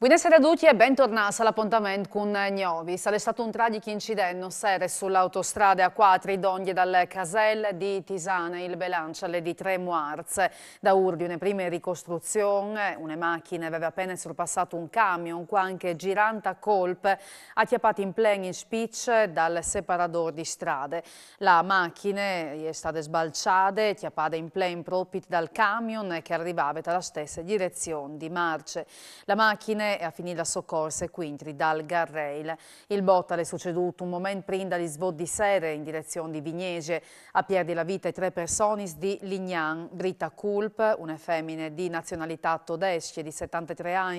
Buonasera a tutti e bentornati all'appuntamento con Gnovis. È stato un tragico incidente sera sull'autostrada A4 Donghie dalle caselle di Tisane, il Belanciale di Tre Muarz. Da urdi una prima ricostruzione, una macchina aveva appena sorpassato un camion, qua anche a colp, acchiappata in plen in spicc dal separador di strade. La macchina è stata sbalciata, acchiappata in plen profit dal camion che arrivava dalla stessa direzione di marce. La macchina e a finire la soccorsa e quintri dal Garrail. Il botta è succeduto un momento prima di dagli di sere in direzione di Vignege a piedi la vita e tre persone di Lignan, Britta Kulp, una femmina di nazionalità tedesca di 73 anni,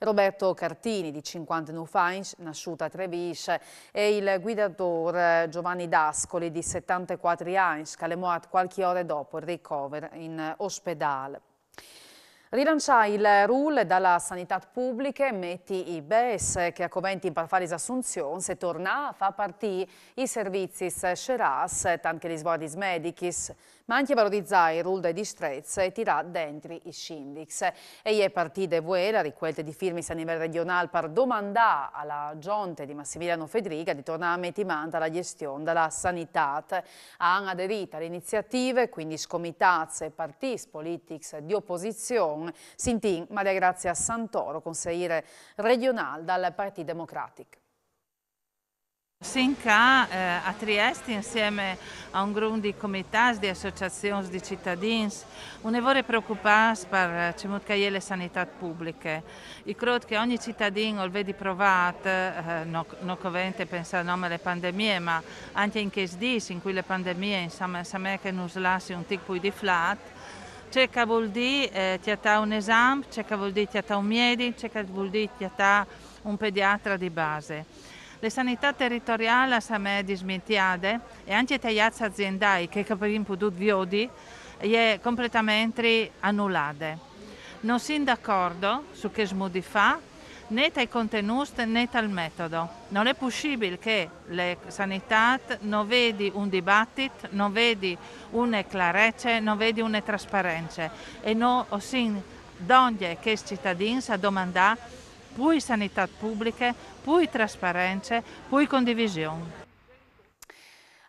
Roberto Cartini di 59 anni, nasciuta a Trevisce, e il guidatore Giovanni Dascoli di 74 anni, che è morto qualche ora dopo il ricovero in ospedale. Rilancia il RUL dalla sanità pubblica, metti i BES che a Coventi per fare Assunzione se torna a fa partire i servizi Sceras, tanti gli sguardi medicis ma anche valorizzare i ruolo di distretti e tirare dentro i scindics. E ieri partita VE la raccolta di firme a livello regionale per domandare alla giunta di Massimiliano Fedriga di tornare a Metimanta la gestione della sanità. Hanno aderito alle iniziative, quindi scomitazze e partiti politici di opposizione, Sintin Maria Grazia Santoro, consigliere regionale dal Partito Democratico. Sinca eh, a Trieste insieme a un gruppo di comitati, di associazioni di cittadini, una vera preoccupazione per eh, le sanità pubbliche. Io credo che ogni cittadino lo vede provato, eh, non no covente pensare nome alle pandemie, ma anche in case dis, in cui le pandemie, insomma, sembra che non lasci un tic più di flat, c'è che vuol dire eh, ti ha un esame, c'è che vuol dire ti ha un miedi, c'è che vuol dire ti ha un pediatra di base. Le sanità territoriali sono dismettiate e anche le tagliazze aziendali che abbiamo potuto vedere sono completamente annullate. Non sono d'accordo su che fa, né dai contenuti né dal metodo. Non è possibile che le sanità non vedi un dibattito, non vedi una chiarezza, non vedi una trasparenza e non si doglie che i cittadini a domandare più sanità pubblica, più trasparenza, più condivisione.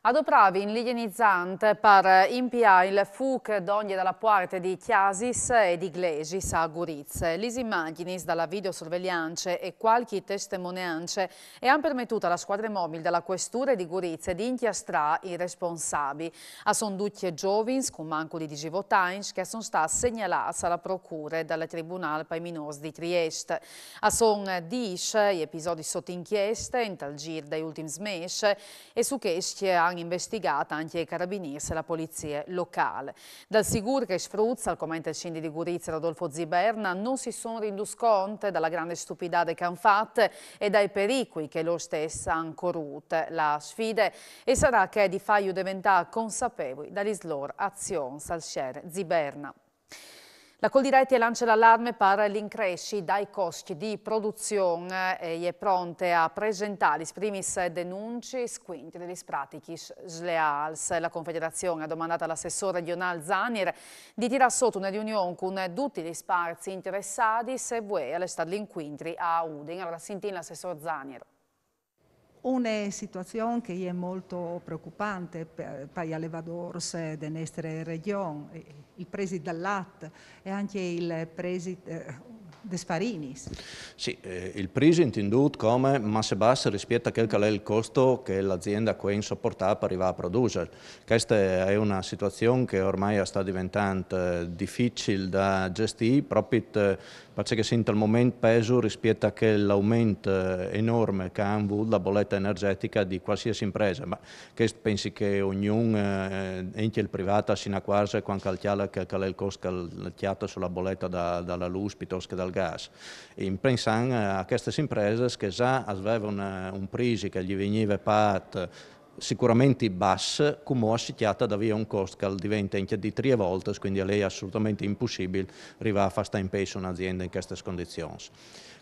Adopravi in l'igienizzante per impia il FUC d'ogne dalla parte di Chiasis e di Glesis a Gurizze. Le immagini dalla videosorveglianza e qualche testimonianze hanno permesso alla squadra mobile della questura di Gurizze di inchiastrare i responsabili. A sonducchi e giovins con manco di digivotains che sono stati segnalati alla procura dal Tribunale Paiminos di Trieste. A son dish gli episodi sotto inchieste in tal giro dai ultimi smash e su che anche l'hanno investigata anche i carabinieri e la polizia locale. Dal Sigur che sfruzza il commente scindi di Gurizia Rodolfo Ziberna non si sono rindusconte dalla grande stupidate che hanno fatto e dai pericoli che loro stessa hanno corrute. La sfida e sarà che di faio diventare consapevoli dall'islor azione salscere Ziberna. La Coldiretti lancia l'allarme per l'incresci dai costi di produzione e è pronta a presentare i primis denunci squinti degli spratichi sleals. La Confederazione ha domandato all'assessore Lionel Zanir di tirare sotto una riunione con tutti gli spazi interessati se vuoi stare l'inquintri a Udin. Allora, sentì l'assessore Zanir. Una situazione che è molto preoccupante per, per le Valors della nostra regione, il presidio dell'AT e anche il preside, des Farinis. Sì, eh, il PRIS intendut come masse basse rispetto a quel che è il costo che l'azienda qui sopportare per arrivare a produrre. Questa è una situazione che ormai sta diventando eh, difficile da gestire proprio eh, perché sento al momento peso rispetto a l'aumento eh, enorme che ha avuto la bolletta energetica di qualsiasi impresa, ma questo pensi che ognuno, eh, enti il privato, sia a quasi, quando calciala, che è il costo che calciato sulla bolletta da, dalla luce piuttosto che dal gas. In pensando eh, a queste imprese che già avevano un prix che gli veniva pat sicuramente bassa, come assicurata da via un costo che diventa anche di tre volte, quindi a lei è assolutamente impossibile arrivare a fare in pace un'azienda in queste condizioni.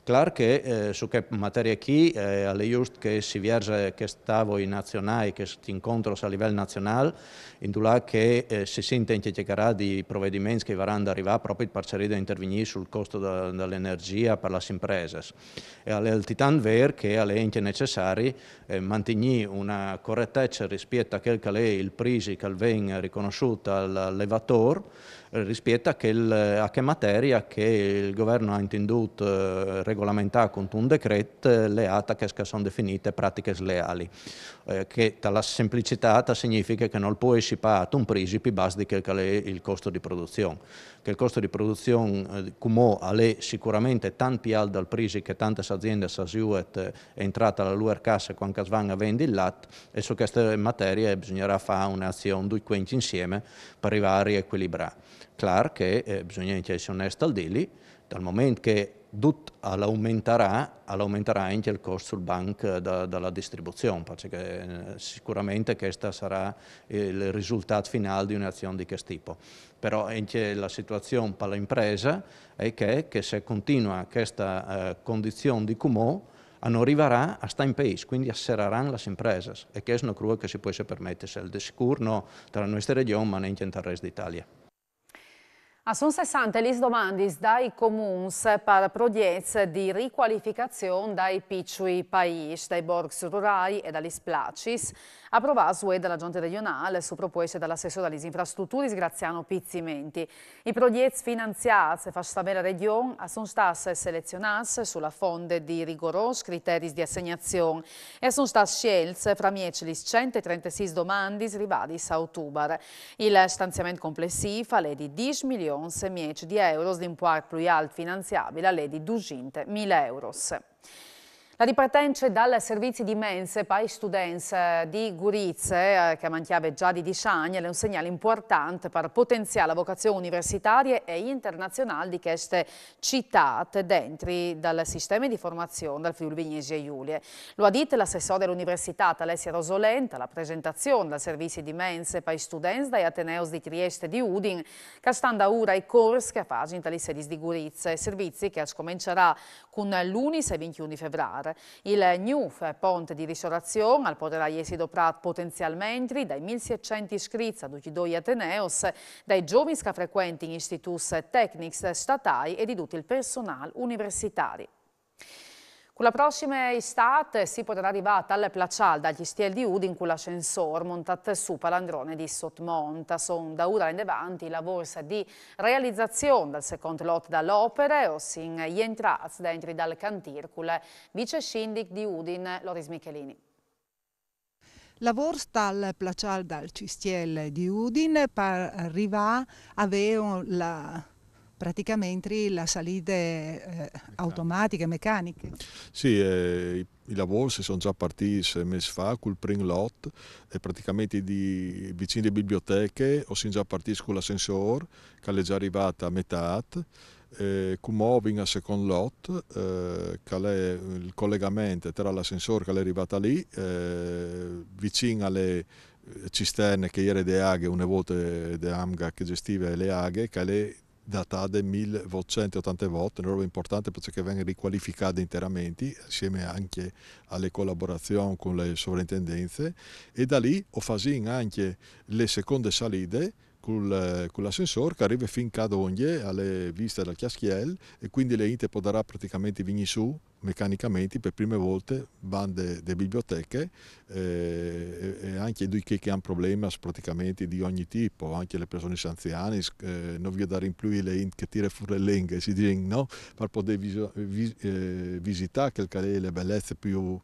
Clar que eh, su che materia chi, eh, alle just che si vierge eh, che stavo in nazionale, che si incontros a livello nazionale, in là che eh, si sente in di provvedimenti che verranno ad arrivare proprio per cercare di intervenire sul costo dell'energia per le imprese. E eh, alle titan ver che alle enti necessari eh, mantenere una correttezza rispetto a quel che è il prisi che viene riconosciuto all'elevatore eh, rispetto a, quel, a che materia che il governo ha intenduto eh, regolamentare con un decreto eh, le ataques che sono definite pratiche sleali, eh, che dalla semplicità significa che non può essere un principe basico che è il costo di produzione, che il costo di produzione eh, come è sicuramente tanto più alto del prisi che tante aziende è eh, entrata alla loro cassa quando si a vendere il latte e su queste materie bisognerà fare un'azione due quinti insieme per arrivare a equilibrare. Claro che eh, bisogna essere onesti al dili, dal momento che dut all'aumenterà, all'aumenterà anche il costo sul bank eh, da, dalla distribuzione, perché eh, sicuramente questo sarà eh, il risultato finale di un'azione di questo tipo. Però anche la situazione per l'impresa è che, che se continua questa eh, condizione di cumò, non arriverà a sta in paese, quindi assereranno le imprese. E questa è una cruda che si può permettersi, di sicuro no, tra la nostra regione, ma neanche nel resto d'Italia. A ah, son 60 le domande dai comuns per projets di riqualificazione dai piccoli paesi, dai borgs rurali e dalle splacis, approvato Provaso e dalla Giunta regionale su proposta dell'assessore alle infrastrutture Graziano Pizzimenti. I progetti finanziati fa sapere la Regione sono stati selezionati sulla fonte di rigorosi criteri di assegnazione e sono stati scelti fra 136 domande ribadi a ottobre. Il stanziamento complessivo è di 10 milioni e 10 di euro, l'importo più alto finanziabile è di 200 mila euro. La ripartenza dal servizio di mense per i studenti di Gurizze, eh, che manchiave già di Disciagnele, è un segnale importante per potenziare la vocazione universitaria e internazionale di queste città dentro dal sistema di formazione del Friuli Vignesi e Giulie. Lo ha detto l'assessore dell'Università Alessia Rosolenta alla presentazione del servizio di mense per i studenti dai Ateneos di Trieste e di Udin, che standa ora i corsi che fanno in tali sedi di Gurizze, servizi che scomincerà con l'unis e 21 febbraio. Il new ponte di ristorazione al poterà essere Prat potenzialmente dai 1.600 iscritti ad Ucidoi Ateneos, dai giovani che frequentano istituti tecnici statali e di tutto il personale universitario. Con la prossima estate si potrà arrivare alla placial dagli stiel di Udin con l'ascensore montato su palandrone di Sotmonta. Sono da ora in avanti la borsa di realizzazione del secondo lot dall'opera, ossia gli entrati dentro dal cantircule. Vice Scindic di Udin, Loris Michelini. Lavor stal placial dal Cistiel di Udin per arrivare a avere la praticamente la salita eh, automatiche, meccaniche. Sì, eh, i lavori sono già partiti sei mesi fa con il primo lot e praticamente di, vicino alle biblioteche o sono già partiti con l'ascensore che è già arrivata a metà eh, Kumovin a second lot, eh, è il collegamento tra l'ascensore che è arrivata lì, eh, vicino alle cisterne che ieri de Aghe, una volta de Amga che gestiva le Aghe, che è datate volte, una roba importante perché vengono riqualificate interamente assieme anche alle collaborazioni con le sovrintendenze e da lì ho fatto anche le seconde salite col, eh, con l'ascensore che arriva fin a Dogne, alle viste del Chiaschiel e quindi le Inte può praticamente vigni su meccanicamente per prime volte bande delle biblioteche eh, e anche di chi hanno problemi praticamente di ogni tipo, anche le persone anziane, eh, non vi dare in più le int che tira fuori le lingue, si dice no, per poter vis eh, eh, visitare le bellezze più,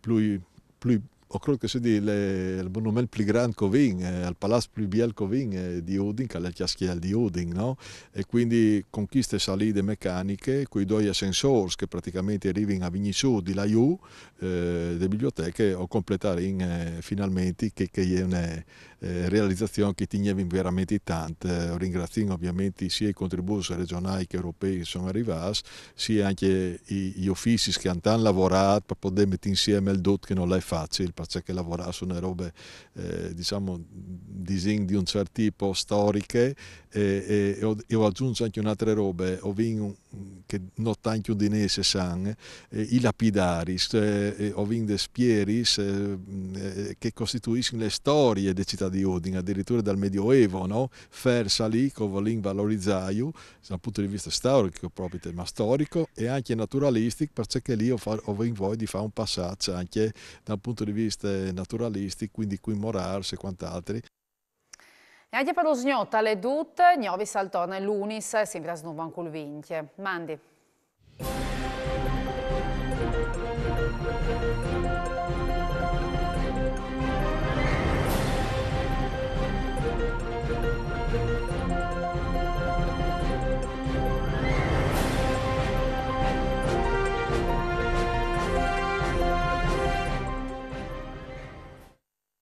più, più okrog que se di il monument pli grand Covin, eh, al palazzo più bello Covin eh, di Udin, che è il chiaschiel di Udin, no? e quindi conquiste salite meccaniche, con i due ascensori che praticamente arrivano a Vignisù di laiù, eh, le biblioteche, o completare eh, finalmente, che, che è una eh, realizzazione che tignevi veramente tante. Eh, ringrazio ovviamente sia i contributi regionali che europei che sono arrivati, sia anche gli uffici che hanno lavorato per poter mettere insieme il DOT che non è facile, perché lavorava su robe eh, diciamo di di un certo tipo storiche e, e, ho, e, ho, aggiunto anche un'altra roba, eh, ho vinto che notta anche un dinese san, eh, i lapidaris, eh, ho vinto spieris eh, eh, che costituiscono le storie delle città di Udine, addirittura dal Medioevo, no? Fersa lì, covolin valorizzaiu, dal punto di vista storico proprio, ma storico e anche naturalistico, perché lì ho, ho vinto voglia di fare un passaggio anche dal punto di vista naturalistico, quindi qui morarsi e quant'altri. E anche per lo Sgnota le DUT, Gnovi Saltona e l'Unis sempre invita snuvan col vintie. Mandi.